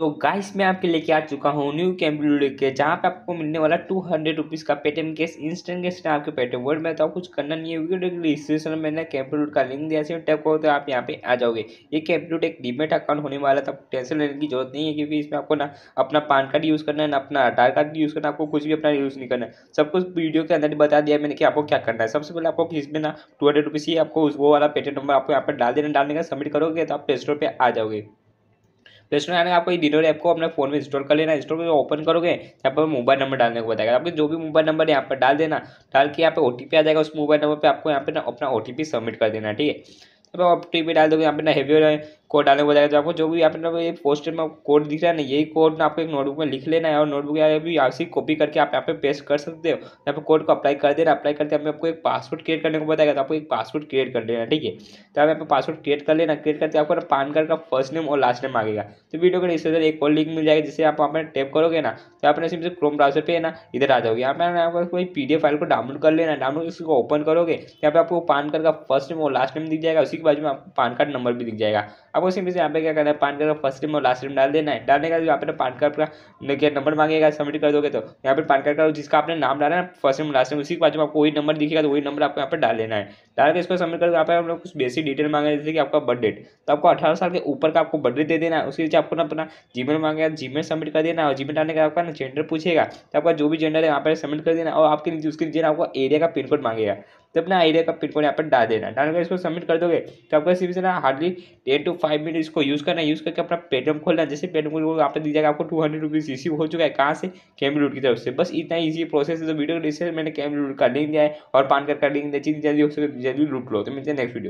तो गाइस मैं आपके लेके आ चुका हूँ न्यू कैम्प्यू लेके जहाँ पे आपको मिलने वाला टू हंड्रेड रुपीज़ का पेटीएम कैश इंस्टेंट कैश ना आपके पेटीएम वर्ड में तो आप कुछ करना नहीं है वीडियो रजिस्ट्रेशन में मैंने कैम्प्यू का लिंक दिया सिर्फ टैप करो तो आप यहाँ पे आ जाओगे ये कैम्प्यू एक डीमेट अकाउंट होने वाला था टेंशन लेने की जरूरत नहीं है क्योंकि इसमें आपको ना अपना पान कार्ड यूज़ करना है ना अपना आधार कार्ड यूज़ करना आपको कुछ भी अपना यूज़ नहीं करना सब कुछ वीडियो के अंदर बता दिया मैंने कि आपको क्या करना है सबसे पहले आपको इसमें ना टू हंड्रेड रुपीज़ ही आपको वो वाला पेटीएम नंबर आपको यहाँ पर डाल देना डालने का सबमिट करोगे तो आप प्ले स्टोर पर आ जाओगे प्ले स्टोर आने आपको ये ऐप को अपने फोन में इंस्टॉल कर लेना इंस्टॉल में ओपन करोगे यहाँ पर मोबाइल नंबर डालने को बताएगा आपके जो भी मोबाइल नंबर है यहाँ पर डाल देना डाल के यहाँ पे ओ आ जाएगा उस मोबाइल नंबर पर आपको यहाँ पर अपना ओ सबमिट कर देना ठीक है अब आप टी डाल दोगे यहाँ पर ना हैवी कोड डालने को जाएगा तो आपको जो भी आपने ये पोस्टर में कोड दिख रहा है ना यही कोड ना आपको एक नोटबुक में लिख लेना है और नोटबुक या भी आपसे कॉपी करके आप यहाँ पे पेस्ट कर सकते हो यहाँ पे कोड को अप्लाई कर देना अप्लाई करते आपको एक पासवर्ड क्रिएट करने को बताएगा तो आपको एक पासवर्ड क्रिएट कर लेना ठीक है तो आप यहाँ पर पासवर्ड क्रिएट कर लेना क्रिएट करते आपको पान कार्ड का फर्स्ट नेम और लास्ट नेम आगेगा तो वीडियो के इसके एक और लिंक मिल जाएगा जिससे आप वहाँ पर टैप करोगे ना तो आपने सिर्फ क्रोम ब्राउजर पर ना इधर आ जाओगे यहाँ पर आपको कोई पी फाइल को डाउनलोड कर लेना डाउनलोड इसको ओपन करोगे यहाँ पे आपको पान कार्ड का फर्स्ट नेम और लास्ट नेम दिख जाएगा उसी के बाद में आपको पान कार्ड नंबर भी दिख जाएगा अब उसी में से यहाँ पे क्या करना है पान कार्ड का फर्स्ट नेम और लास्ट नेम डाल देना है डालने का यहाँ पे पान कार्ड का नंबर मांगेगा सबमिट कर दोगे तो यहाँ पर पान कार्ड का जिसका आपने नाम डाला है फर्स्ट नेम लास्ट नेम उसी के बाद आपको वही नंबर दिखेगा तो वही नंबर आपको यहाँ पर डाल देना है डाल के इसको सबमिट कर यहाँ पे लोग कुछ बेसिक डिटेल मांगे जैसे कि आपका बर्थ डेट तो आपको अठारह साल के ऊपर का आपको बर्थ डेट दे देना है उसके नीचे आपको अपना जी मेल मांगेगा जीमेल सबमिट कर देना और जीमेल डालने का आपका ना जेंडर पूछेगा तो आपका जो भी जेंडर है वहाँ पर सबमिट कर देना और आपके नीचे उसके नीचे आपको एरिया का पिन कोड मांगेगा तो अपना आइडिया का पिन कोड यहाँ पर डाल देना डालकर इसको सबमिट कर दोगे तो आपका सिर्फ ना hardly ten to five minute इसको यूज़ करना यूज़ करके अपना पेटीएम खोलना जैसे पेटीएम खोल यहाँ पर दी जाएगा आपको टू हंड्रेड रुपीज़ रिसीव हो चुका है कहाँ से कैमरी रूट की तरफ से बस इतना ईजी प्रोसेस है तो वीडियो को मैंने कैमरी रूट का लिंक दिया है और पान कार्ड का लिंक दिया जल्दी हो सके तो जल्दी रूट लो तो मिलते हैं नेक्स्ट वीडियो